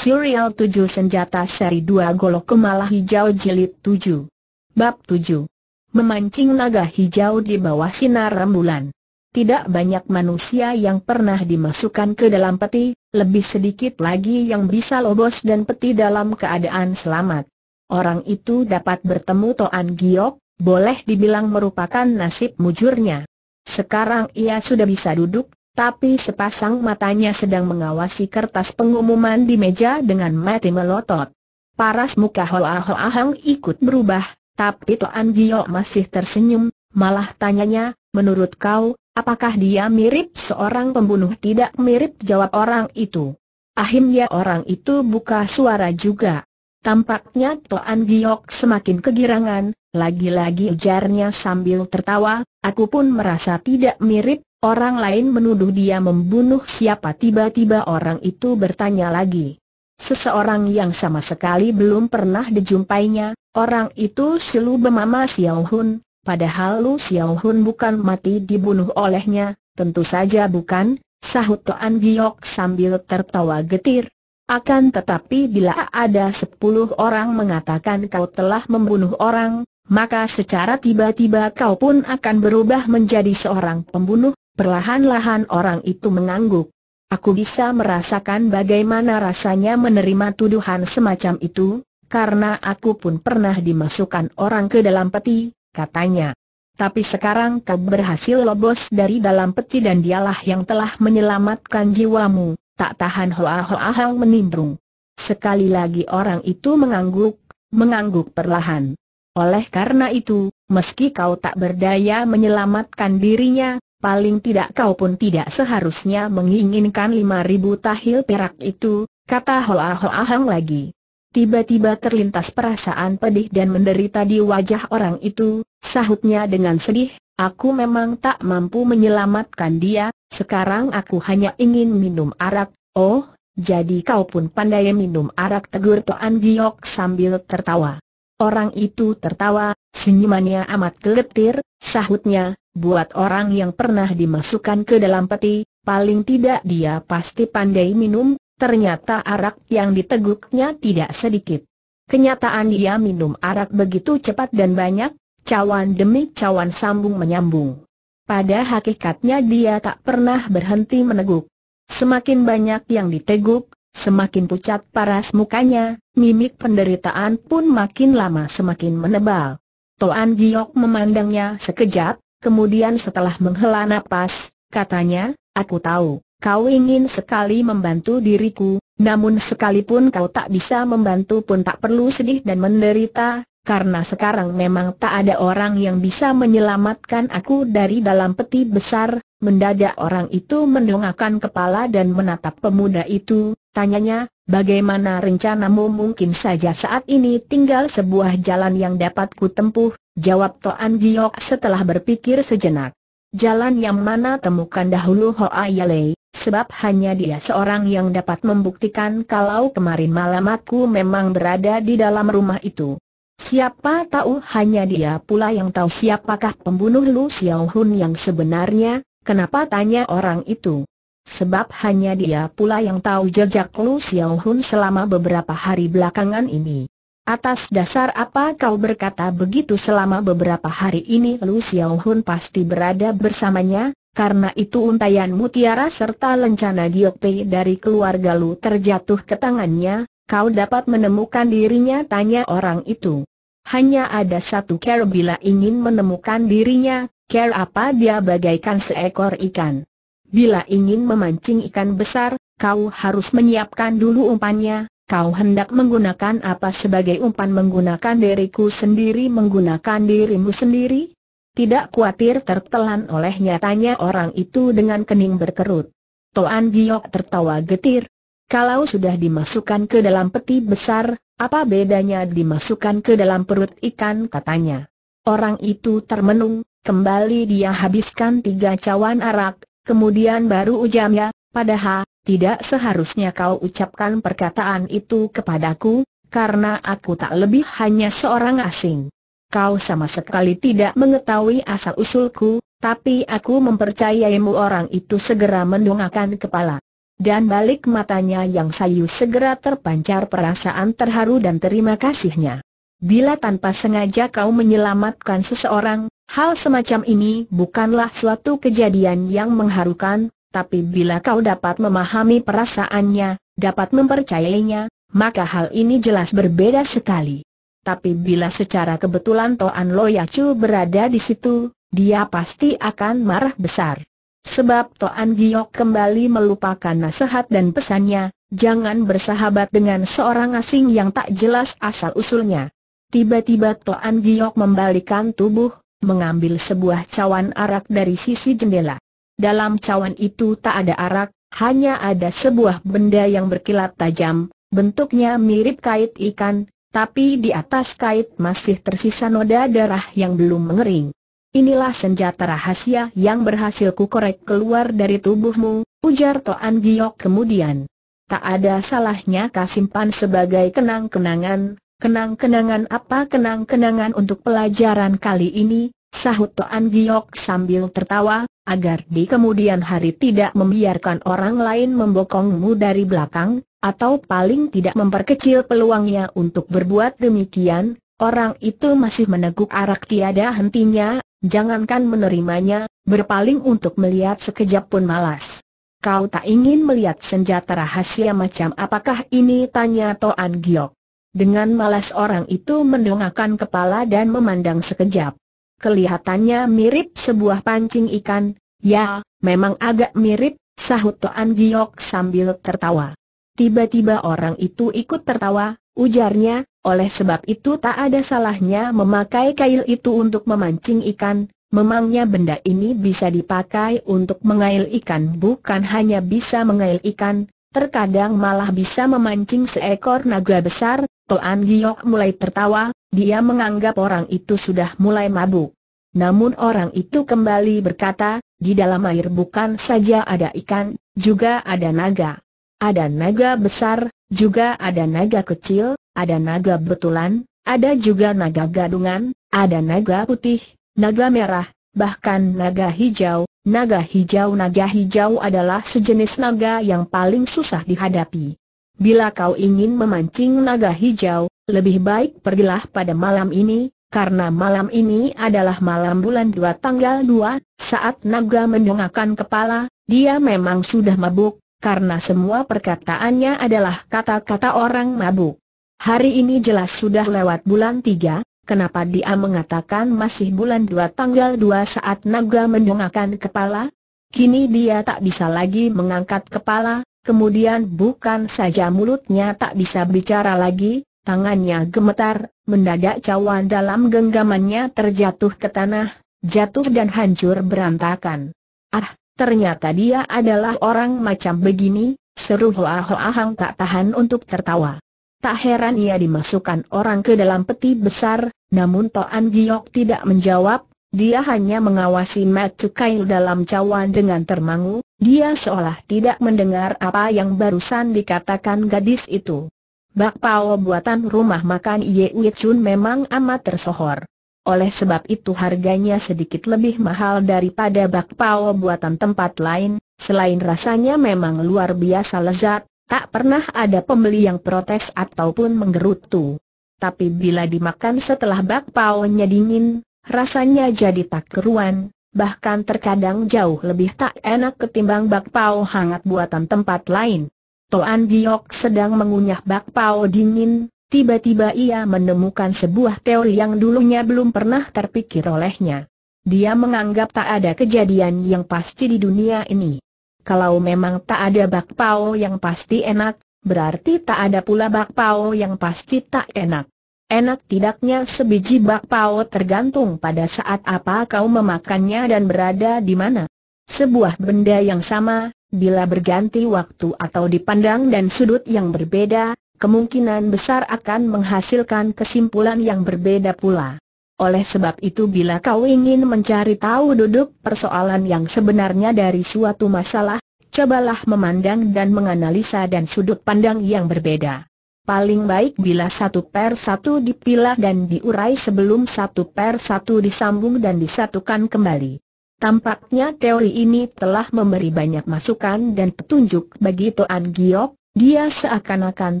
Serial 7 Senjata Seri 2 Golok Kemala Hijau Jilid 7 Bab 7 Memancing naga hijau di bawah sinar rembulan Tidak banyak manusia yang pernah dimasukkan ke dalam peti, lebih sedikit lagi yang bisa lobos dan peti dalam keadaan selamat Orang itu dapat bertemu Toan Giok, boleh dibilang merupakan nasib mujurnya Sekarang ia sudah bisa duduk, tapi sepasang matanya sedang mengawasi kertas pengumuman di meja dengan mati melotot. Paras muka Hoa Hoa Hang ikut berubah, tapi Toan Gio masih tersenyum, malah tanyanya, menurut kau, apakah dia mirip seorang pembunuh tidak mirip jawab orang itu. Ahimnya orang itu buka suara juga. Tampaknya Toan Giok semakin kegirangan, lagi-lagi ujarnya sambil tertawa, aku pun merasa tidak mirip, Orang lain menuduh dia membunuh siapa tiba-tiba orang itu bertanya lagi. Seseorang yang sama sekali belum pernah dijumpainya, orang itu selu Bemama Xiao Hun, padahal Lu Xiao Hun bukan mati dibunuh olehnya, tentu saja bukan, sahut Toan Giok sambil tertawa getir. Akan tetapi bila ada sepuluh orang mengatakan kau telah membunuh orang, maka secara tiba-tiba kau pun akan berubah menjadi seorang pembunuh, Perlahan-lahan orang itu mengangguk. Aku bisa merasakan bagaimana rasanya menerima tuduhan semacam itu, karena aku pun pernah dimasukkan orang ke dalam peti, katanya. Tapi sekarang kau berhasil lobos dari dalam peti dan dialah yang telah menyelamatkan jiwamu, tak tahan Hoa Hoa Hao menimbrung. Sekali lagi orang itu mengangguk, mengangguk perlahan. Oleh karena itu, meski kau tak berdaya menyelamatkan dirinya, paling tidak kau pun tidak seharusnya menginginkan lima ribu tahil perak itu, kata Hoa Hoa Hang lagi. Tiba-tiba terlintas perasaan pedih dan menderita di wajah orang itu, sahutnya dengan sedih, aku memang tak mampu menyelamatkan dia, sekarang aku hanya ingin minum arak, oh, jadi kau pun pandai minum arak tegur Toan Giok sambil tertawa. Orang itu tertawa, senyumannya amat geletir, sahutnya, Buat orang yang pernah dimasukkan ke dalam peti, paling tidak dia pasti pandai minum, ternyata arak yang diteguknya tidak sedikit. Kenyataan dia minum arak begitu cepat dan banyak, cawan demi cawan sambung menyambung. Pada hakikatnya dia tak pernah berhenti meneguk. Semakin banyak yang diteguk, semakin pucat paras mukanya, mimik penderitaan pun makin lama semakin menebal. Toan Giok memandangnya sekejap, kemudian setelah menghela nafas, katanya, aku tahu, kau ingin sekali membantu diriku, namun sekalipun kau tak bisa membantu pun tak perlu sedih dan menderita, karena sekarang memang tak ada orang yang bisa menyelamatkan aku dari dalam peti besar, mendadak orang itu mendongakkan kepala dan menatap pemuda itu, tanyanya, bagaimana rencanamu mungkin saja saat ini tinggal sebuah jalan yang dapat ku tempuh, jawab Toan Giok setelah berpikir sejenak. Jalan yang mana temukan dahulu Hoa Yalei, sebab hanya dia seorang yang dapat membuktikan kalau kemarin malam aku memang berada di dalam rumah itu. Siapa tahu hanya dia pula yang tahu siapakah pembunuh Lu Hun yang sebenarnya, kenapa tanya orang itu? Sebab hanya dia pula yang tahu jejak Lu Xiao Hun selama beberapa hari belakangan ini. Atas dasar apa kau berkata begitu selama beberapa hari ini Lu Xiao Hun pasti berada bersamanya, karena itu untayan mutiara serta lencana Giokpei dari keluarga Lu terjatuh ke tangannya, kau dapat menemukan dirinya tanya orang itu. Hanya ada satu care bila ingin menemukan dirinya, care apa dia bagaikan seekor ikan. Bila ingin memancing ikan besar, kau harus menyiapkan dulu umpannya, kau hendak menggunakan apa sebagai umpan menggunakan diriku sendiri menggunakan dirimu sendiri? Tidak khawatir tertelan oleh nyatanya orang itu dengan kening berkerut. Toan Giok tertawa getir. Kalau sudah dimasukkan ke dalam peti besar, apa bedanya dimasukkan ke dalam perut ikan katanya. Orang itu termenung, kembali dia habiskan tiga cawan arak, kemudian baru ujamnya, Padahal, tidak seharusnya kau ucapkan perkataan itu kepadaku, karena aku tak lebih hanya seorang asing. Kau sama sekali tidak mengetahui asal-usulku, tapi aku mempercayaimu orang itu segera mendongakkan kepala. Dan balik matanya yang sayu segera terpancar perasaan terharu dan terima kasihnya. Bila tanpa sengaja kau menyelamatkan seseorang, hal semacam ini bukanlah suatu kejadian yang mengharukan, tapi bila kau dapat memahami perasaannya, dapat mempercayainya, maka hal ini jelas berbeda sekali. Tapi bila secara kebetulan Toan Loyacu berada di situ, dia pasti akan marah besar. Sebab Toan Giok kembali melupakan nasihat dan pesannya, jangan bersahabat dengan seorang asing yang tak jelas asal-usulnya. Tiba-tiba Toan Giok membalikan tubuh, mengambil sebuah cawan arak dari sisi jendela. Dalam cawan itu tak ada arak, hanya ada sebuah benda yang berkilat tajam, bentuknya mirip kait ikan, tapi di atas kait masih tersisa noda darah yang belum mengering. Inilah senjata rahasia yang berhasil kukorek keluar dari tubuhmu, ujar Toan Giok kemudian. Tak ada salahnya kasimpan sebagai kenang-kenangan, kenang-kenangan apa kenang-kenangan untuk pelajaran kali ini, sahut Toan Giok sambil tertawa, agar di kemudian hari tidak membiarkan orang lain membokongmu dari belakang, atau paling tidak memperkecil peluangnya untuk berbuat demikian, orang itu masih meneguk arak tiada hentinya, jangankan menerimanya, berpaling untuk melihat sekejap pun malas. Kau tak ingin melihat senjata rahasia macam apakah ini? Tanya Toan Giok. Dengan malas orang itu mendongakkan kepala dan memandang sekejap. Kelihatannya mirip sebuah pancing ikan, Ya, memang agak mirip, sahut Toan Giok sambil tertawa. Tiba-tiba orang itu ikut tertawa, ujarnya, oleh sebab itu tak ada salahnya memakai kail itu untuk memancing ikan, memangnya benda ini bisa dipakai untuk mengail ikan bukan hanya bisa mengail ikan, terkadang malah bisa memancing seekor naga besar, Toan Giok mulai tertawa, dia menganggap orang itu sudah mulai mabuk. Namun orang itu kembali berkata, di dalam air bukan saja ada ikan, juga ada naga. Ada naga besar, juga ada naga kecil, ada naga betulan, ada juga naga gadungan, ada naga putih, naga merah, bahkan naga hijau. Naga hijau Naga hijau adalah sejenis naga yang paling susah dihadapi. Bila kau ingin memancing naga hijau, lebih baik pergilah pada malam ini, karena malam ini adalah malam bulan dua tanggal dua, saat naga mendongakkan kepala, dia memang sudah mabuk, karena semua perkataannya adalah kata-kata orang mabuk. Hari ini jelas sudah lewat bulan tiga, kenapa dia mengatakan masih bulan dua tanggal dua saat naga mendongakkan kepala? Kini dia tak bisa lagi mengangkat kepala, kemudian bukan saja mulutnya tak bisa bicara lagi, tangannya gemetar, mendadak cawan dalam genggamannya terjatuh ke tanah, jatuh dan hancur berantakan. Ah, ternyata dia adalah orang macam begini, seru Hoa Hoa Hang tak tahan untuk tertawa. Tak heran ia dimasukkan orang ke dalam peti besar, namun Toan Giok tidak menjawab, dia hanya mengawasi Mat Cukai dalam cawan dengan termangu, dia seolah tidak mendengar apa yang barusan dikatakan gadis itu bakpao buatan rumah makan Ye Chun memang amat tersohor. Oleh sebab itu harganya sedikit lebih mahal daripada bakpao buatan tempat lain, selain rasanya memang luar biasa lezat, tak pernah ada pembeli yang protes ataupun menggerutu. Tapi bila dimakan setelah bakpao-nya dingin, rasanya jadi tak keruan, bahkan terkadang jauh lebih tak enak ketimbang bakpao hangat buatan tempat lain. Toan Giok sedang mengunyah bakpao dingin, tiba-tiba ia menemukan sebuah teori yang dulunya belum pernah terpikir olehnya. Dia menganggap tak ada kejadian yang pasti di dunia ini. Kalau memang tak ada bakpao yang pasti enak, berarti tak ada pula bakpao yang pasti tak enak. Enak tidaknya sebiji bakpao tergantung pada saat apa kau memakannya dan berada di mana. Sebuah benda yang sama, Bila berganti waktu atau dipandang dan sudut yang berbeda, kemungkinan besar akan menghasilkan kesimpulan yang berbeda pula. Oleh sebab itu bila kau ingin mencari tahu duduk persoalan yang sebenarnya dari suatu masalah, cobalah memandang dan menganalisa dan sudut pandang yang berbeda. Paling baik bila satu per satu dipilah dan diurai sebelum satu per satu disambung dan disatukan kembali. Tampaknya teori ini telah memberi banyak masukan dan petunjuk bagi Toan Giok, dia seakan-akan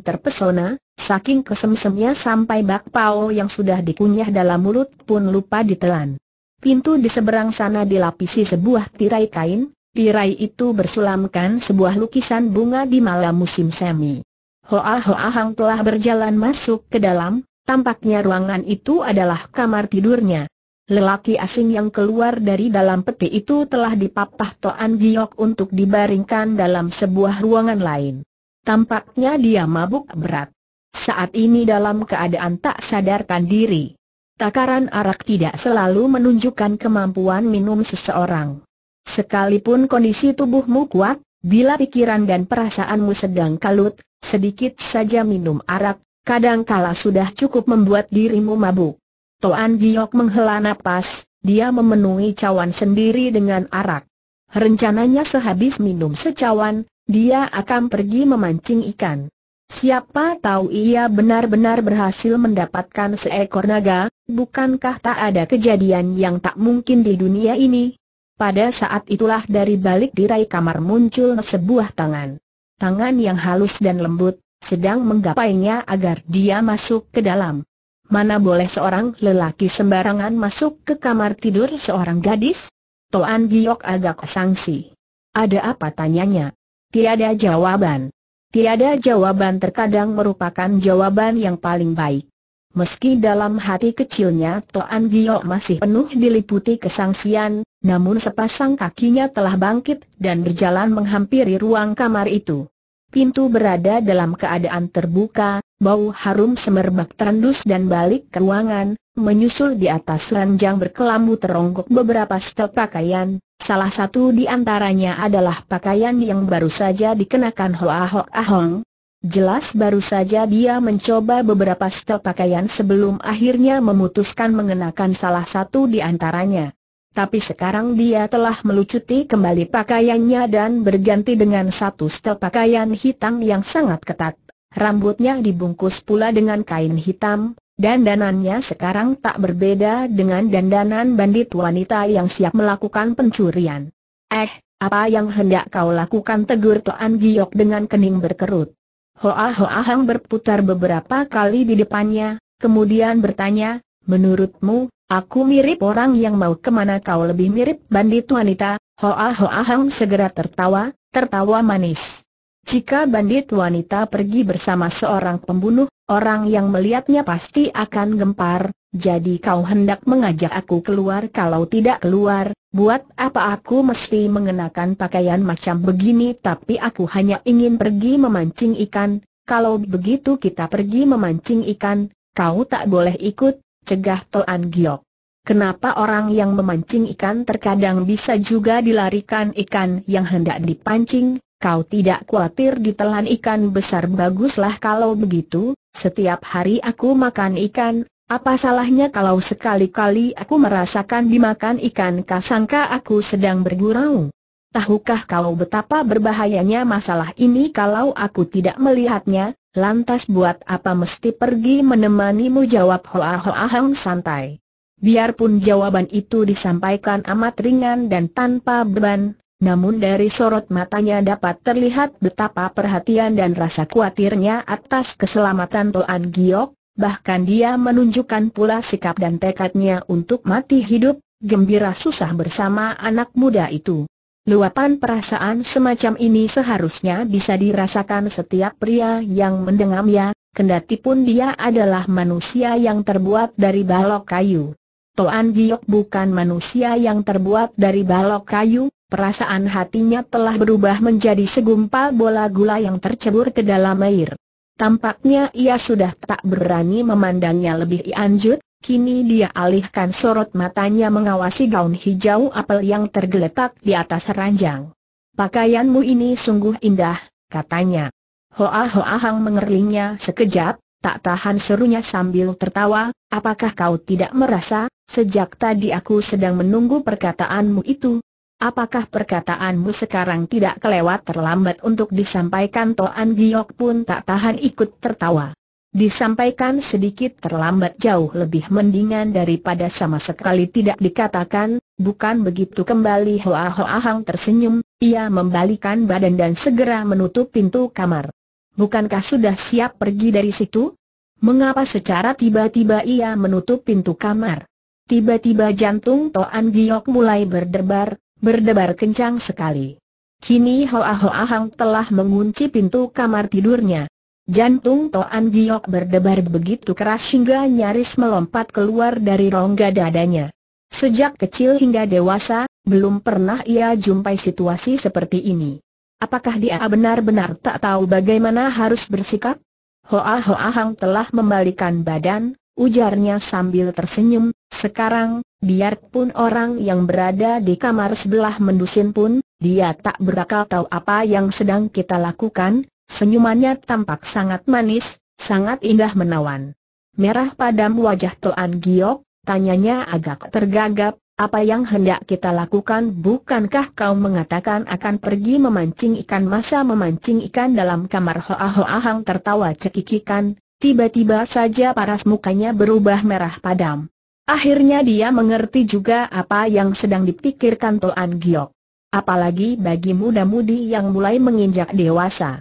terpesona, saking kesemsemnya sampai bak pao yang sudah dikunyah dalam mulut pun lupa ditelan. Pintu di seberang sana dilapisi sebuah tirai kain, tirai itu bersulamkan sebuah lukisan bunga di malam musim semi. Hoa Hoa Hang telah berjalan masuk ke dalam, tampaknya ruangan itu adalah kamar tidurnya. Lelaki asing yang keluar dari dalam peti itu telah dipapah Toan Giok untuk dibaringkan dalam sebuah ruangan lain. Tampaknya dia mabuk berat. Saat ini dalam keadaan tak sadarkan diri. Takaran arak tidak selalu menunjukkan kemampuan minum seseorang. Sekalipun kondisi tubuhmu kuat, bila pikiran dan perasaanmu sedang kalut, sedikit saja minum arak, kadangkala sudah cukup membuat dirimu mabuk. Toan Giok menghela napas, dia memenuhi cawan sendiri dengan arak. Rencananya sehabis minum secawan, dia akan pergi memancing ikan. Siapa tahu ia benar-benar berhasil mendapatkan seekor naga, bukankah tak ada kejadian yang tak mungkin di dunia ini? Pada saat itulah dari balik tirai kamar muncul sebuah tangan. Tangan yang halus dan lembut, sedang menggapainya agar dia masuk ke dalam. Mana boleh seorang lelaki sembarangan masuk ke kamar tidur seorang gadis? Toan Giok agak sangsi. Ada apa tanyanya? Tiada jawaban. Tiada jawaban terkadang merupakan jawaban yang paling baik. Meski dalam hati kecilnya Toan Giok masih penuh diliputi kesangsian, namun sepasang kakinya telah bangkit dan berjalan menghampiri ruang kamar itu. Pintu berada dalam keadaan terbuka, Bau harum semerbak tandus dan balik ke ruangan, menyusul di atas ranjang berkelambu teronggok beberapa setel pakaian, salah satu di antaranya adalah pakaian yang baru saja dikenakan Hoa Hok Ahong. Jelas baru saja dia mencoba beberapa setel pakaian sebelum akhirnya memutuskan mengenakan salah satu di antaranya. Tapi sekarang dia telah melucuti kembali pakaiannya dan berganti dengan satu setel pakaian hitam yang sangat ketat. Rambutnya dibungkus pula dengan kain hitam, dan dandanannya sekarang tak berbeda dengan dandanan bandit wanita yang siap melakukan pencurian. Eh, apa yang hendak kau lakukan tegur Toan Giok dengan kening berkerut. Hoa Hoa Hang berputar beberapa kali di depannya, kemudian bertanya, menurutmu, aku mirip orang yang mau kemana kau lebih mirip bandit wanita? Hoa Hoa Hang segera tertawa, tertawa manis. Jika bandit wanita pergi bersama seorang pembunuh, orang yang melihatnya pasti akan gempar, jadi kau hendak mengajak aku keluar kalau tidak keluar, buat apa aku mesti mengenakan pakaian macam begini tapi aku hanya ingin pergi memancing ikan, kalau begitu kita pergi memancing ikan, kau tak boleh ikut, cegah Toan Giok. Kenapa orang yang memancing ikan terkadang bisa juga dilarikan ikan yang hendak dipancing, Kau tidak khawatir ditelan ikan besar baguslah kalau begitu, setiap hari aku makan ikan, apa salahnya kalau sekali-kali aku merasakan dimakan ikan kasangka aku sedang bergurau? Tahukah kau betapa berbahayanya masalah ini kalau aku tidak melihatnya, lantas buat apa mesti pergi menemanimu jawab Hoa Hoa Hang santai. Biarpun jawaban itu disampaikan amat ringan dan tanpa beban, namun dari sorot matanya dapat terlihat betapa perhatian dan rasa khawatirnya atas keselamatan Toan Giok, bahkan dia menunjukkan pula sikap dan tekadnya untuk mati hidup, gembira susah bersama anak muda itu. Luapan perasaan semacam ini seharusnya bisa dirasakan setiap pria yang mendengamnya, kendati pun dia adalah manusia yang terbuat dari balok kayu. Toan Giok bukan manusia yang terbuat dari balok kayu, perasaan hatinya telah berubah menjadi segumpal bola gula yang tercebur ke dalam air. Tampaknya ia sudah tak berani memandangnya lebih lanjut, kini dia alihkan sorot matanya mengawasi gaun hijau apel yang tergeletak di atas ranjang. Pakaianmu ini sungguh indah, katanya. Hoa Hoa Hang mengerlingnya sekejap, tak tahan serunya sambil tertawa, apakah kau tidak merasa, sejak tadi aku sedang menunggu perkataanmu itu, Apakah perkataanmu sekarang tidak kelewat terlambat untuk disampaikan Toan Giok pun tak tahan ikut tertawa. Disampaikan sedikit terlambat jauh lebih mendingan daripada sama sekali tidak dikatakan, bukan begitu kembali Hoa Hoa Hang tersenyum, ia membalikan badan dan segera menutup pintu kamar. Bukankah sudah siap pergi dari situ? Mengapa secara tiba-tiba ia menutup pintu kamar? Tiba-tiba jantung Toan Giok mulai berdebar, berdebar kencang sekali. Kini Hoa Hoa Hang telah mengunci pintu kamar tidurnya. Jantung Toan Giok berdebar begitu keras hingga nyaris melompat keluar dari rongga dadanya. Sejak kecil hingga dewasa, belum pernah ia jumpai situasi seperti ini. Apakah dia benar-benar tak tahu bagaimana harus bersikap? Hoa Hoa Hang telah membalikan badan, ujarnya sambil tersenyum, sekarang, biarpun orang yang berada di kamar sebelah mendusin pun, dia tak berakal tahu apa yang sedang kita lakukan, senyumannya tampak sangat manis, sangat indah menawan. Merah padam wajah Toan Giok, tanyanya agak tergagap, apa yang hendak kita lakukan bukankah kau mengatakan akan pergi memancing ikan masa memancing ikan dalam kamar Hoa Hoa Hang tertawa cekikikan, tiba-tiba saja paras mukanya berubah merah padam. Akhirnya dia mengerti juga apa yang sedang dipikirkan Toan Giok. Apalagi bagi muda-mudi yang mulai menginjak dewasa.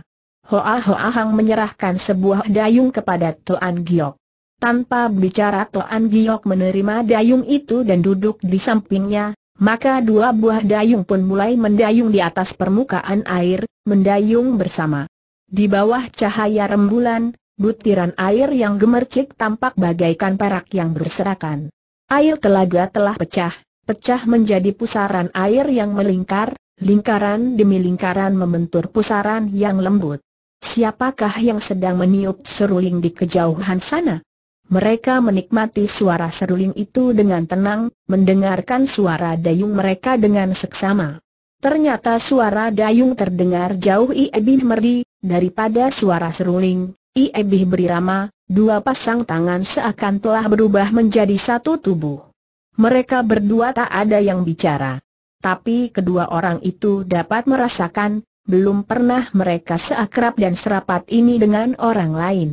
Hoa Hoa Hang menyerahkan sebuah dayung kepada Toan Giok. Tanpa bicara Toan Giok menerima dayung itu dan duduk di sampingnya, maka dua buah dayung pun mulai mendayung di atas permukaan air, mendayung bersama. Di bawah cahaya rembulan, butiran air yang gemercik tampak bagaikan perak yang berserakan. Air telaga telah pecah, pecah menjadi pusaran air yang melingkar, lingkaran demi lingkaran membentur pusaran yang lembut. Siapakah yang sedang meniup seruling di kejauhan sana? Mereka menikmati suara seruling itu dengan tenang, mendengarkan suara dayung mereka dengan seksama. Ternyata suara dayung terdengar jauh lebih merdi daripada suara seruling, Iebih berirama, dua pasang tangan seakan telah berubah menjadi satu tubuh. Mereka berdua tak ada yang bicara. Tapi kedua orang itu dapat merasakan, belum pernah mereka seakrab dan serapat ini dengan orang lain.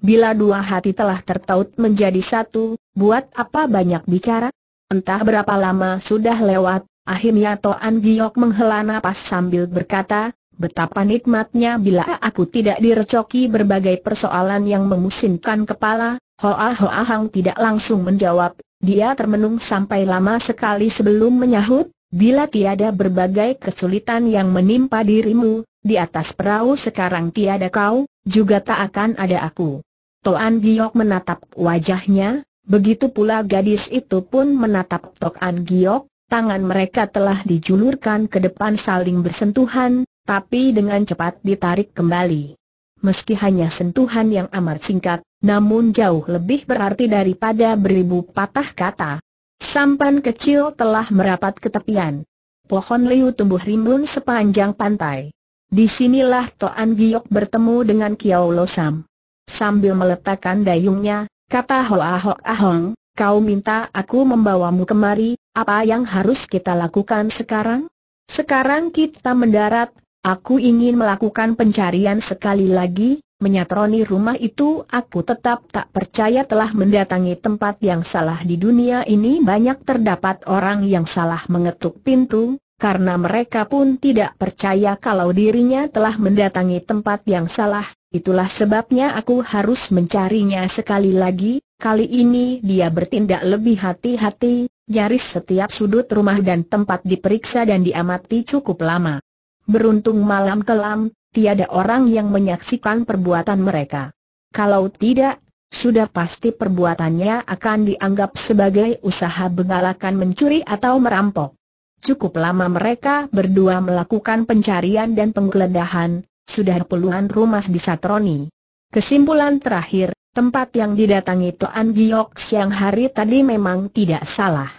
Bila dua hati telah tertaut menjadi satu, buat apa banyak bicara? Entah berapa lama sudah lewat, akhirnya Toan Giok menghela napas sambil berkata, Betapa nikmatnya bila aku tidak direcoki berbagai persoalan yang memusingkan kepala, Hoa Hoa Hang tidak langsung menjawab, dia termenung sampai lama sekali sebelum menyahut, bila tiada berbagai kesulitan yang menimpa dirimu, di atas perahu sekarang tiada kau, juga tak akan ada aku. Toan Giok menatap wajahnya, begitu pula gadis itu pun menatap Toan Giok, tangan mereka telah dijulurkan ke depan saling bersentuhan, tapi dengan cepat ditarik kembali. Meski hanya sentuhan yang amat singkat, namun jauh lebih berarti daripada beribu patah kata. Sampan kecil telah merapat ke tepian. Pohon liu tumbuh rimbun sepanjang pantai. Disinilah Toan Giok bertemu dengan Kiao Losam. Sambil meletakkan dayungnya, kata Hoa Hoa Ahong, kau minta aku membawamu kemari, apa yang harus kita lakukan sekarang? Sekarang kita mendarat, Aku ingin melakukan pencarian sekali lagi, menyatroni rumah itu aku tetap tak percaya telah mendatangi tempat yang salah di dunia ini banyak terdapat orang yang salah mengetuk pintu, karena mereka pun tidak percaya kalau dirinya telah mendatangi tempat yang salah, itulah sebabnya aku harus mencarinya sekali lagi, kali ini dia bertindak lebih hati-hati, nyaris setiap sudut rumah dan tempat diperiksa dan diamati cukup lama. Beruntung malam kelam, tiada orang yang menyaksikan perbuatan mereka. Kalau tidak, sudah pasti perbuatannya akan dianggap sebagai usaha bengalakan mencuri atau merampok. Cukup lama mereka berdua melakukan pencarian dan penggeledahan, sudah puluhan rumah disatroni. Kesimpulan terakhir, tempat yang didatangi Toan Giok siang hari tadi memang tidak salah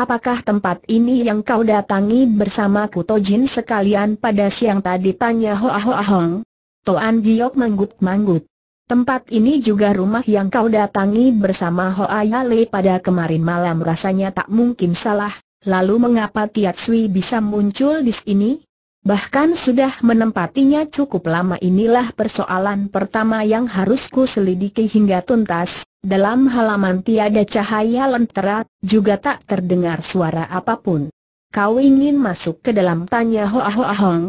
apakah tempat ini yang kau datangi bersama Jin sekalian pada siang tadi tanya Hoa Hoa Hong? Toan Giok manggut-manggut. Tempat ini juga rumah yang kau datangi bersama Hoa Yale pada kemarin malam rasanya tak mungkin salah, lalu mengapa Tiat Sui bisa muncul di sini? Bahkan sudah menempatinya cukup lama inilah persoalan pertama yang harus ku selidiki hingga tuntas, dalam halaman tiada cahaya lentera, juga tak terdengar suara apapun. Kau ingin masuk ke dalam tanya Hoa Hoa Hong?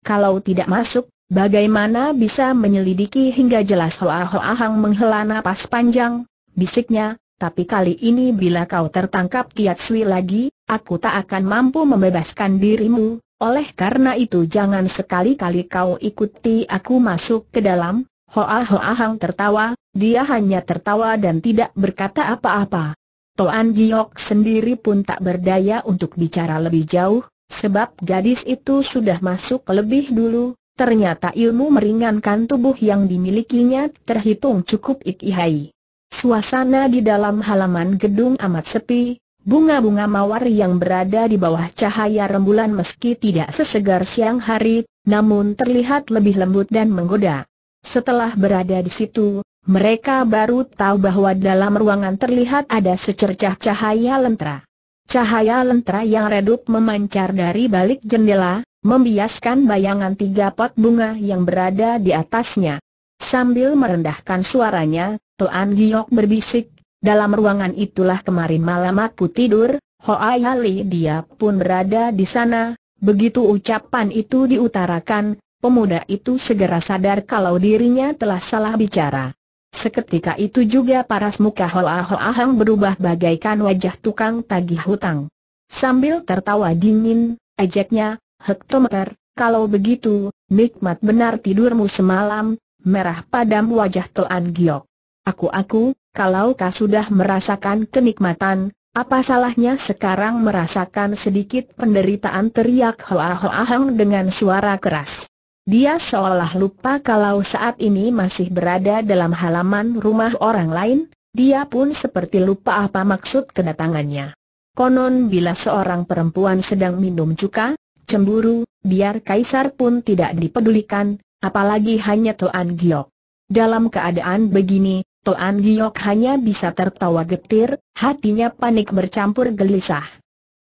Kalau tidak masuk, bagaimana bisa menyelidiki hingga jelas Hoa Hoa Hong menghela napas panjang? Bisiknya, tapi kali ini bila kau tertangkap Kiat Sui lagi, aku tak akan mampu membebaskan dirimu. Oleh karena itu jangan sekali-kali kau ikuti aku masuk ke dalam, Hoa Hoa Hang tertawa, dia hanya tertawa dan tidak berkata apa-apa. Toan Giok sendiri pun tak berdaya untuk bicara lebih jauh, sebab gadis itu sudah masuk lebih dulu, ternyata ilmu meringankan tubuh yang dimilikinya terhitung cukup ikhai. Suasana di dalam halaman gedung amat sepi, Bunga-bunga mawar yang berada di bawah cahaya rembulan meski tidak sesegar siang hari, namun terlihat lebih lembut dan menggoda. Setelah berada di situ, mereka baru tahu bahwa dalam ruangan terlihat ada secercah cahaya lentera. Cahaya lentera yang redup memancar dari balik jendela, membiaskan bayangan tiga pot bunga yang berada di atasnya. Sambil merendahkan suaranya, Tuan Giok berbisik, dalam ruangan itulah kemarin malam aku tidur, Hoa Yali dia pun berada di sana, begitu ucapan itu diutarakan, pemuda itu segera sadar kalau dirinya telah salah bicara. Seketika itu juga paras muka Hoa Hoa Hang berubah bagaikan wajah tukang tagih hutang. Sambil tertawa dingin, ejeknya, Hektometer, kalau begitu, nikmat benar tidurmu semalam, merah padam wajah Toan Giok. Aku-aku, kalau kau sudah merasakan kenikmatan, apa salahnya sekarang merasakan sedikit penderitaan teriak Hoa Hoa Hang dengan suara keras. Dia seolah lupa kalau saat ini masih berada dalam halaman rumah orang lain, dia pun seperti lupa apa maksud kedatangannya. Konon bila seorang perempuan sedang minum cuka, cemburu, biar kaisar pun tidak dipedulikan, apalagi hanya Toan Giok. Dalam keadaan begini, Toan Giok hanya bisa tertawa getir, hatinya panik bercampur gelisah.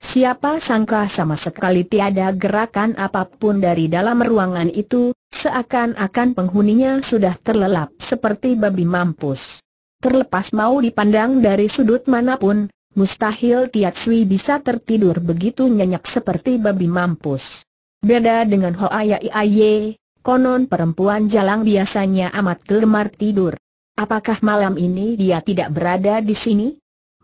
Siapa sangka sama sekali tiada gerakan apapun dari dalam ruangan itu, seakan-akan penghuninya sudah terlelap seperti babi mampus. Terlepas mau dipandang dari sudut manapun, mustahil Tiat Sui bisa tertidur begitu nyenyak seperti babi mampus. Beda dengan Yai Aye, konon perempuan jalang biasanya amat gemar tidur. Apakah malam ini dia tidak berada di sini?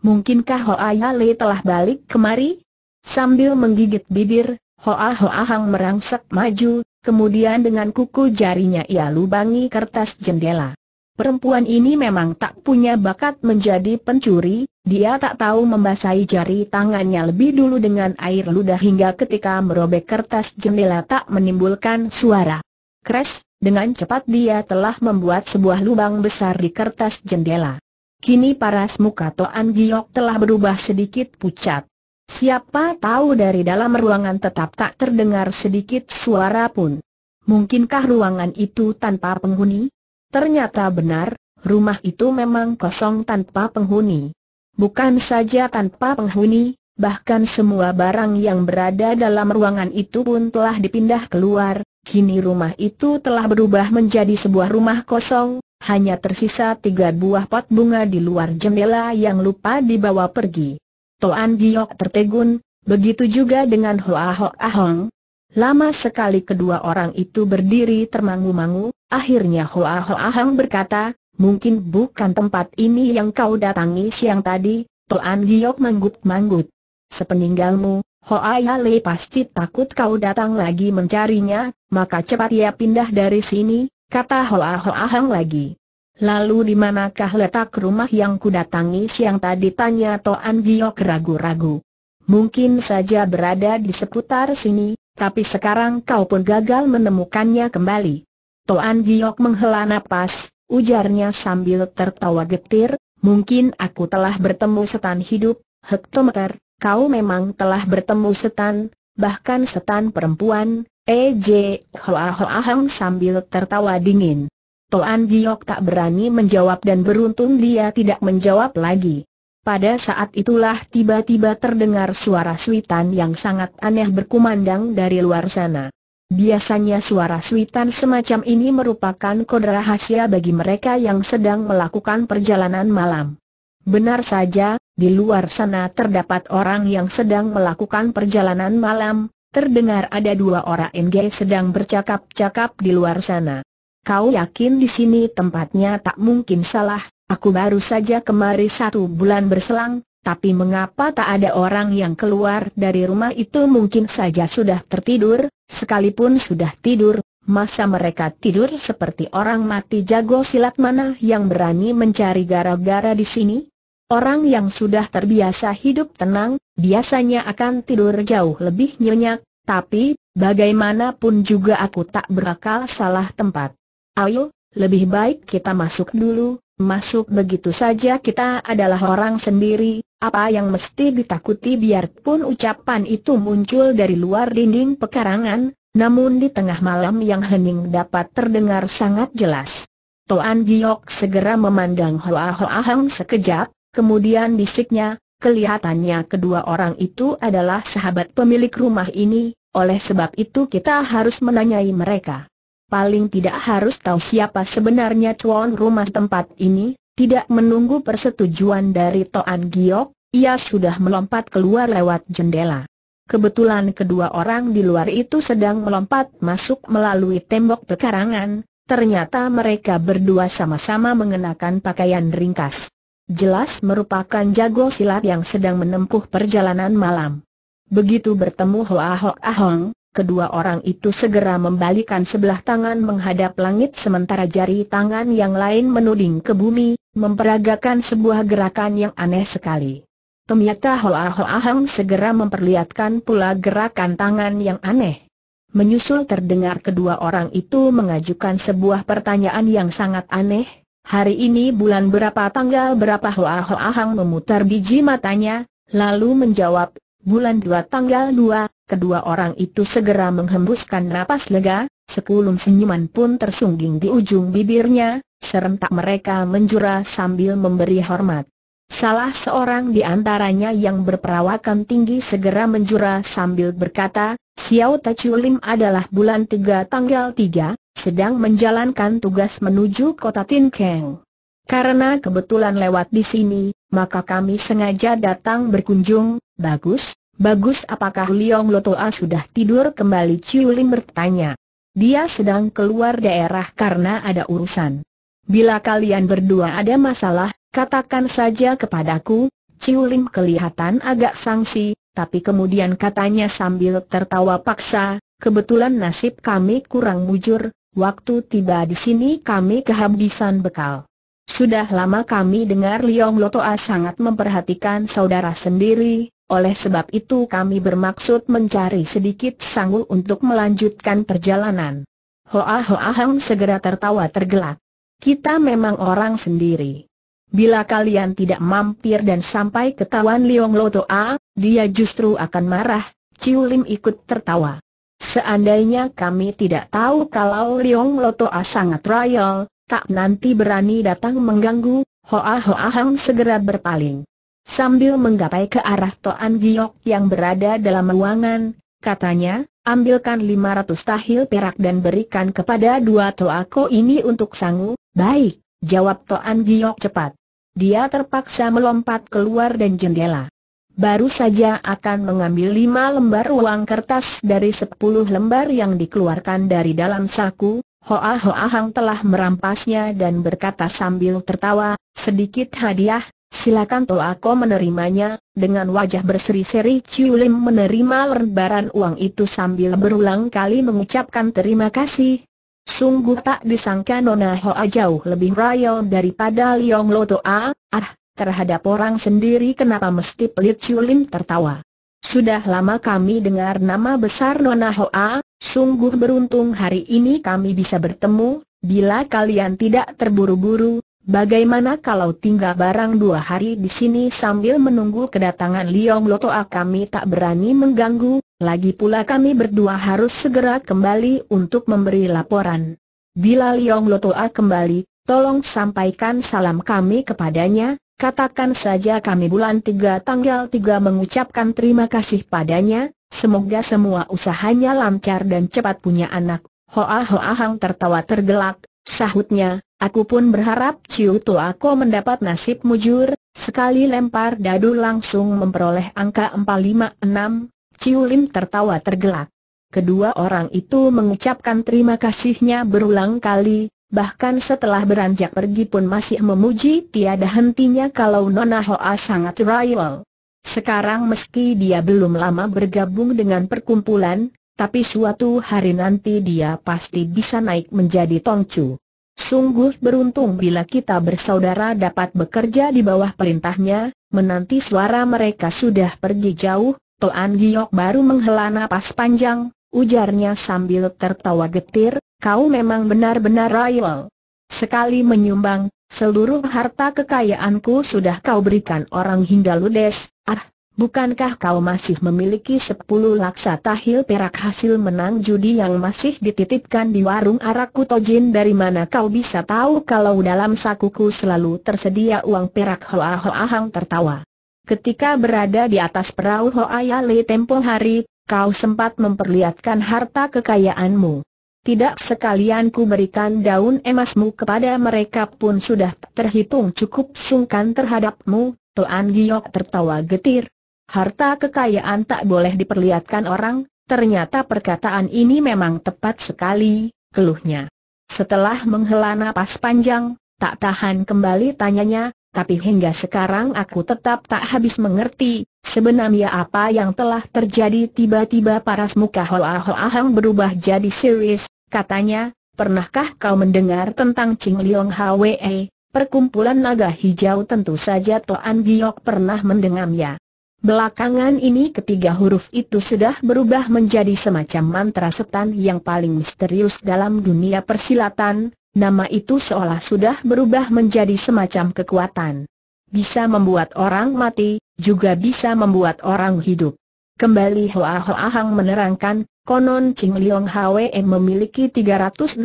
Mungkinkah Hoaya Le telah balik kemari? Sambil menggigit bibir, Hoa Hoa Hang merangsek maju, kemudian dengan kuku jarinya ia lubangi kertas jendela. Perempuan ini memang tak punya bakat menjadi pencuri, dia tak tahu membasahi jari tangannya lebih dulu dengan air ludah hingga ketika merobek kertas jendela tak menimbulkan suara. Kres, dengan cepat dia telah membuat sebuah lubang besar di kertas jendela. Kini paras muka Toan Giok telah berubah sedikit pucat. Siapa tahu dari dalam ruangan tetap tak terdengar sedikit suara pun. Mungkinkah ruangan itu tanpa penghuni? Ternyata benar, rumah itu memang kosong tanpa penghuni. Bukan saja tanpa penghuni, bahkan semua barang yang berada dalam ruangan itu pun telah dipindah keluar, Kini rumah itu telah berubah menjadi sebuah rumah kosong, hanya tersisa tiga buah pot bunga di luar jendela yang lupa dibawa pergi. Toan Giok tertegun, begitu juga dengan Hoa Hok Ahong. Lama sekali kedua orang itu berdiri termangu-mangu, akhirnya Hoa Hok Ahong berkata, mungkin bukan tempat ini yang kau datangi siang tadi, Toan Giok manggut-manggut. Sepeninggalmu, Hoa Yale pasti takut kau datang lagi mencarinya, maka cepat ia pindah dari sini, kata Hoa Hoa Ahong lagi. Lalu di manakah letak rumah yang kudatangi siang tadi tanya Toan Giok ragu-ragu. Mungkin saja berada di seputar sini, tapi sekarang kau pun gagal menemukannya kembali. Toan Giok menghela napas, ujarnya sambil tertawa getir, mungkin aku telah bertemu setan hidup, hektometer, kau memang telah bertemu setan, bahkan setan perempuan, EJ Hoa Hoa Hang sambil tertawa dingin. Toan Giok tak berani menjawab dan beruntung dia tidak menjawab lagi. Pada saat itulah tiba-tiba terdengar suara suitan yang sangat aneh berkumandang dari luar sana. Biasanya suara suitan semacam ini merupakan kode rahasia bagi mereka yang sedang melakukan perjalanan malam. Benar saja, di luar sana terdapat orang yang sedang melakukan perjalanan malam, terdengar ada dua orang NG sedang bercakap-cakap di luar sana. Kau yakin di sini tempatnya tak mungkin salah, aku baru saja kemari satu bulan berselang, tapi mengapa tak ada orang yang keluar dari rumah itu mungkin saja sudah tertidur, sekalipun sudah tidur, masa mereka tidur seperti orang mati jago silat mana yang berani mencari gara-gara di sini? Orang yang sudah terbiasa hidup tenang, biasanya akan tidur jauh lebih nyenyak, tapi, bagaimanapun juga aku tak berakal salah tempat. Ayo, lebih baik kita masuk dulu, masuk begitu saja kita adalah orang sendiri, apa yang mesti ditakuti biarpun ucapan itu muncul dari luar dinding pekarangan, namun di tengah malam yang hening dapat terdengar sangat jelas. Toan Giok segera memandang Hoa Hoa Hang sekejap, kemudian bisiknya, kelihatannya kedua orang itu adalah sahabat pemilik rumah ini, oleh sebab itu kita harus menanyai mereka paling tidak harus tahu siapa sebenarnya tuan rumah tempat ini, tidak menunggu persetujuan dari Toan Giok, ia sudah melompat keluar lewat jendela. Kebetulan kedua orang di luar itu sedang melompat masuk melalui tembok pekarangan, ternyata mereka berdua sama-sama mengenakan pakaian ringkas. Jelas merupakan jago silat yang sedang menempuh perjalanan malam. Begitu bertemu Hoa Hoa Ahong, Kedua orang itu segera membalikan sebelah tangan menghadap langit sementara jari tangan yang lain menuding ke bumi, memperagakan sebuah gerakan yang aneh sekali. Ternyata Hoa Hoa Hang segera memperlihatkan pula gerakan tangan yang aneh. Menyusul terdengar kedua orang itu mengajukan sebuah pertanyaan yang sangat aneh, hari ini bulan berapa tanggal berapa Hoa Hoa Hang memutar biji matanya, lalu menjawab, bulan dua tanggal dua kedua orang itu segera menghembuskan napas lega, sekulum senyuman pun tersungging di ujung bibirnya, serentak mereka menjura sambil memberi hormat. Salah seorang di antaranya yang berperawakan tinggi segera menjura sambil berkata, Xiao Tachulim adalah bulan 3 tanggal 3, sedang menjalankan tugas menuju kota Tinkeng Karena kebetulan lewat di sini, maka kami sengaja datang berkunjung, bagus, Bagus apakah Liong Lotoa sudah tidur kembali Ciu Lim bertanya. Dia sedang keluar daerah karena ada urusan. Bila kalian berdua ada masalah, katakan saja kepadaku, Ciu Lim kelihatan agak sangsi, tapi kemudian katanya sambil tertawa paksa, kebetulan nasib kami kurang mujur, waktu tiba di sini kami kehabisan bekal. Sudah lama kami dengar Liong Lotoa sangat memperhatikan saudara sendiri, oleh sebab itu kami bermaksud mencari sedikit sanggul untuk melanjutkan perjalanan. Hoa Hoa Hang segera tertawa tergelak. Kita memang orang sendiri. Bila kalian tidak mampir dan sampai ketahuan Liong Loto A, dia justru akan marah. Ciu Lim ikut tertawa. Seandainya kami tidak tahu kalau Liong Loto A sangat royal, tak nanti berani datang mengganggu, Hoa Hoa Hang segera berpaling. Sambil menggapai ke arah Toan Giok yang berada dalam ruangan, katanya, ambilkan 500 tahil perak dan berikan kepada dua toako ini untuk sangu, baik, jawab Toan Giok cepat. Dia terpaksa melompat keluar dan jendela. Baru saja akan mengambil lima lembar uang kertas dari sepuluh lembar yang dikeluarkan dari dalam saku, Hoa Hoa Hang telah merampasnya dan berkata sambil tertawa, sedikit hadiah, Silakan Toako menerimanya, dengan wajah berseri-seri Chiu Lim menerima lembaran uang itu sambil berulang kali mengucapkan terima kasih. Sungguh tak disangka Nona Hoa jauh lebih royal daripada Liong Loto A, ah, terhadap orang sendiri kenapa mesti pelit Chiu Lim tertawa. Sudah lama kami dengar nama besar Nona Hoa, sungguh beruntung hari ini kami bisa bertemu, bila kalian tidak terburu-buru, Bagaimana kalau tinggal barang dua hari di sini sambil menunggu kedatangan Liong Lotoa ah, kami tak berani mengganggu, lagi pula kami berdua harus segera kembali untuk memberi laporan. Bila Liong Lotoa ah, kembali, tolong sampaikan salam kami kepadanya, katakan saja kami bulan 3 tanggal 3 mengucapkan terima kasih padanya, semoga semua usahanya lancar dan cepat punya anak. Hoa Hoa Hang tertawa tergelak, Sahutnya, aku pun berharap Ciu Toako mendapat nasib mujur, sekali lempar dadu langsung memperoleh angka 456, Ciu Lim tertawa tergelak. Kedua orang itu mengucapkan terima kasihnya berulang kali, bahkan setelah beranjak pergi pun masih memuji tiada hentinya kalau Nona Hoa sangat royal. Sekarang meski dia belum lama bergabung dengan perkumpulan, tapi suatu hari nanti dia pasti bisa naik menjadi tongcu. Sungguh beruntung bila kita bersaudara dapat bekerja di bawah perintahnya, menanti suara mereka sudah pergi jauh, Toan Giok baru menghela napas panjang, ujarnya sambil tertawa getir, kau memang benar-benar royal. Sekali menyumbang, seluruh harta kekayaanku sudah kau berikan orang hingga ludes, ah, Bukankah kau masih memiliki sepuluh laksa tahil perak hasil menang judi yang masih dititipkan di warung arak kutojin dari mana kau bisa tahu kalau dalam sakuku selalu tersedia uang perak Hoa Hoa Hang tertawa. Ketika berada di atas perahu Hoa Yale tempo hari, kau sempat memperlihatkan harta kekayaanmu. Tidak sekalian ku berikan daun emasmu kepada mereka pun sudah terhitung cukup sungkan terhadapmu, Tuan Giok tertawa getir, Harta kekayaan tak boleh diperlihatkan orang, ternyata perkataan ini memang tepat sekali, keluhnya. Setelah menghela napas panjang, tak tahan kembali tanyanya, tapi hingga sekarang aku tetap tak habis mengerti, sebenarnya apa yang telah terjadi tiba-tiba paras muka Hoa Hoa Hang berubah jadi serius, katanya, pernahkah kau mendengar tentang Ching Liong Hwe? Perkumpulan naga hijau tentu saja Toan Giok pernah mendengarnya. Belakangan ini ketiga huruf itu sudah berubah menjadi semacam mantra setan yang paling misterius dalam dunia persilatan, nama itu seolah sudah berubah menjadi semacam kekuatan. Bisa membuat orang mati, juga bisa membuat orang hidup. Kembali Hoa Hoa Hang menerangkan, konon Ching Leong Hwe memiliki 365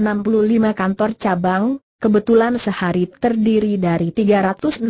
kantor cabang, kebetulan sehari terdiri dari 365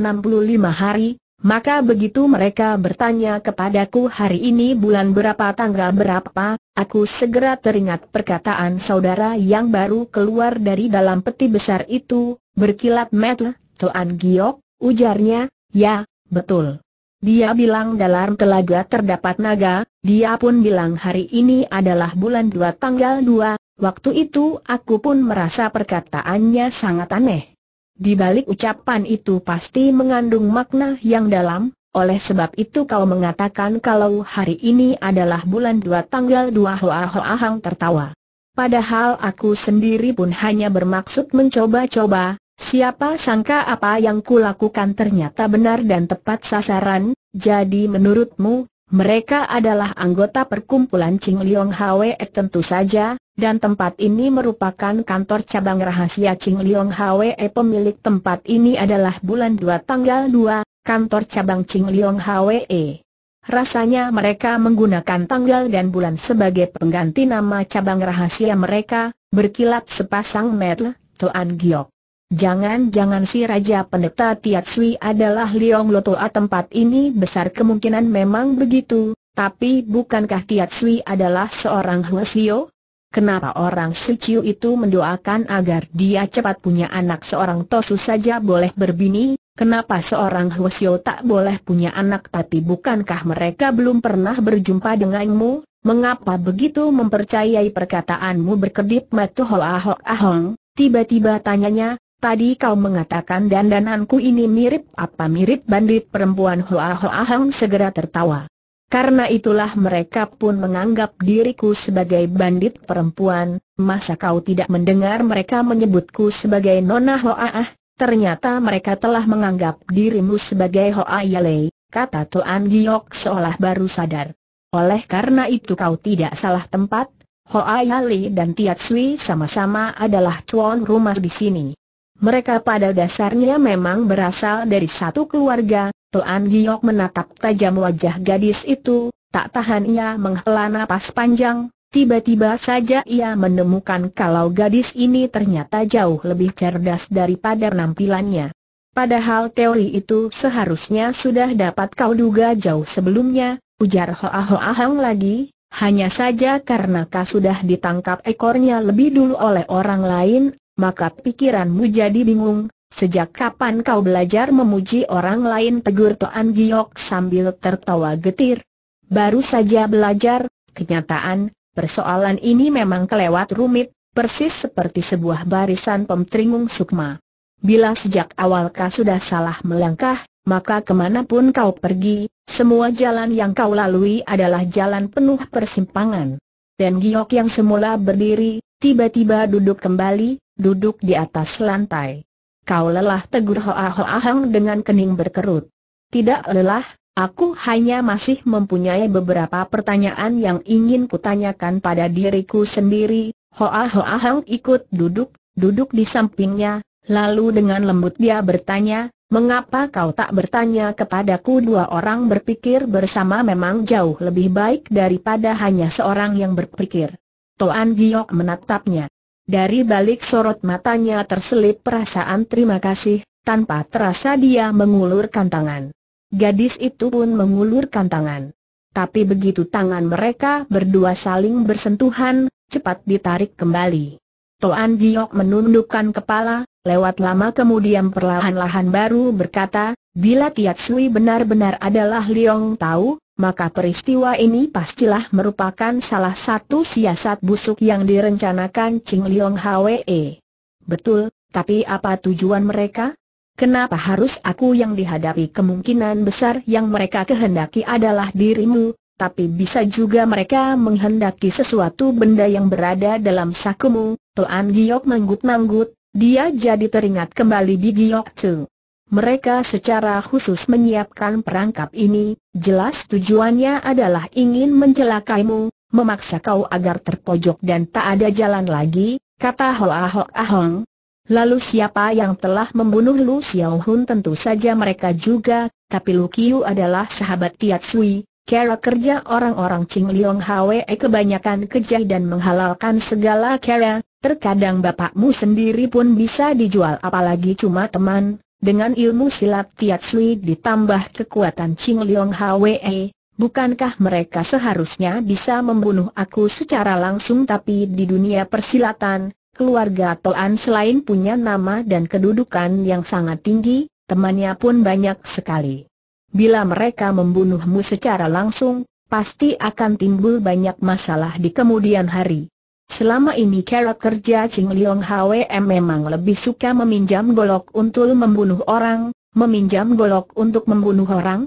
hari, maka begitu mereka bertanya kepadaku hari ini bulan berapa tanggal berapa, aku segera teringat perkataan saudara yang baru keluar dari dalam peti besar itu, berkilat metel, Tuan Giok, ujarnya, ya, betul. Dia bilang dalam telaga terdapat naga, dia pun bilang hari ini adalah bulan 2 tanggal 2, waktu itu aku pun merasa perkataannya sangat aneh. Di balik ucapan itu pasti mengandung makna yang dalam, oleh sebab itu kau mengatakan kalau hari ini adalah bulan dua tanggal dua. Hoa Hoa Hang tertawa. Padahal aku sendiri pun hanya bermaksud mencoba-coba, siapa sangka apa yang kulakukan ternyata benar dan tepat sasaran, jadi menurutmu, mereka adalah anggota perkumpulan Ching Liong Hwe eh, tentu saja, dan tempat ini merupakan kantor cabang rahasia Ching Liong Hwe eh, pemilik tempat ini adalah bulan 2 tanggal 2, kantor cabang Ching Liong Hwe. Eh. Rasanya mereka menggunakan tanggal dan bulan sebagai pengganti nama cabang rahasia mereka, berkilat sepasang medle, Toan Giok. Jangan-jangan si Raja Pendeta Tiat Sui adalah Liong Lotoa tempat ini besar kemungkinan memang begitu, tapi bukankah Tiat Sui adalah seorang Huasio? Kenapa orang Suciu itu mendoakan agar dia cepat punya anak seorang Tosu saja boleh berbini? Kenapa seorang Huasio tak boleh punya anak tapi bukankah mereka belum pernah berjumpa denganmu? Mengapa begitu mempercayai perkataanmu berkedip matu ahok ahong? Tiba-tiba tanyanya, Tadi kau mengatakan dandananku ini mirip apa mirip bandit perempuan Hoa Hoa Hang segera tertawa. Karena itulah mereka pun menganggap diriku sebagai bandit perempuan, masa kau tidak mendengar mereka menyebutku sebagai Nona Hoa Ah, ternyata mereka telah menganggap dirimu sebagai Hoa Yale, kata Tuan Giok seolah baru sadar. Oleh karena itu kau tidak salah tempat, Hoa Yalei dan Tiat Sui sama-sama adalah tuan rumah di sini. Mereka pada dasarnya memang berasal dari satu keluarga, Tuan Giok menatap tajam wajah gadis itu, tak tahan ia menghela napas panjang, tiba-tiba saja ia menemukan kalau gadis ini ternyata jauh lebih cerdas daripada penampilannya. Padahal teori itu seharusnya sudah dapat kau duga jauh sebelumnya, ujar Hoa Hoa Hang lagi, hanya saja karena kau sudah ditangkap ekornya lebih dulu oleh orang lain maka pikiranmu jadi bingung, sejak kapan kau belajar memuji orang lain tegur Toan Giok sambil tertawa getir. Baru saja belajar, kenyataan, persoalan ini memang kelewat rumit, persis seperti sebuah barisan pemtringung sukma. Bila sejak awal kau sudah salah melangkah, maka kemanapun kau pergi, semua jalan yang kau lalui adalah jalan penuh persimpangan. Dan Giok yang semula berdiri, tiba-tiba duduk kembali, duduk di atas lantai. Kau lelah tegur Hoa Hoa Hang dengan kening berkerut. Tidak lelah, aku hanya masih mempunyai beberapa pertanyaan yang ingin kutanyakan pada diriku sendiri. Hoa Hoa Hang ikut duduk, duduk di sampingnya, lalu dengan lembut dia bertanya, Mengapa kau tak bertanya kepadaku dua orang berpikir bersama memang jauh lebih baik daripada hanya seorang yang berpikir? Toan Giok menatapnya. Dari balik sorot matanya terselip perasaan terima kasih, tanpa terasa dia mengulurkan tangan. Gadis itu pun mengulurkan tangan. Tapi begitu tangan mereka berdua saling bersentuhan, cepat ditarik kembali. Toan Giok menundukkan kepala, lewat lama kemudian perlahan-lahan baru berkata, bila Tiat Sui benar-benar adalah Liong Tau, maka peristiwa ini pastilah merupakan salah satu siasat busuk yang direncanakan Ching Leong Hwe. Betul, tapi apa tujuan mereka? Kenapa harus aku yang dihadapi kemungkinan besar yang mereka kehendaki adalah dirimu, tapi bisa juga mereka menghendaki sesuatu benda yang berada dalam sakumu, Tuan Giok manggut-manggut, dia jadi teringat kembali di Giok Tzu. Mereka secara khusus menyiapkan perangkap ini, jelas tujuannya adalah ingin mencelakaimu, memaksa kau agar terpojok dan tak ada jalan lagi, kata Hoa Ahong. Lalu siapa yang telah membunuh Lu Xiao tentu saja mereka juga, tapi Lu Qiu adalah sahabat Tiat Sui, cara kerja orang-orang Ching Liong Hwe kebanyakan kejah dan menghalalkan segala cara, terkadang bapakmu sendiri pun bisa dijual apalagi cuma teman, dengan ilmu silat Tiat Sui ditambah kekuatan Ching Leong Hwe, bukankah mereka seharusnya bisa membunuh aku secara langsung tapi di dunia persilatan, keluarga Toan selain punya nama dan kedudukan yang sangat tinggi, temannya pun banyak sekali. Bila mereka membunuhmu secara langsung, pasti akan timbul banyak masalah di kemudian hari. Selama ini karakter kerja Ching Leong HWM memang lebih suka meminjam golok untuk membunuh orang, meminjam golok untuk membunuh orang,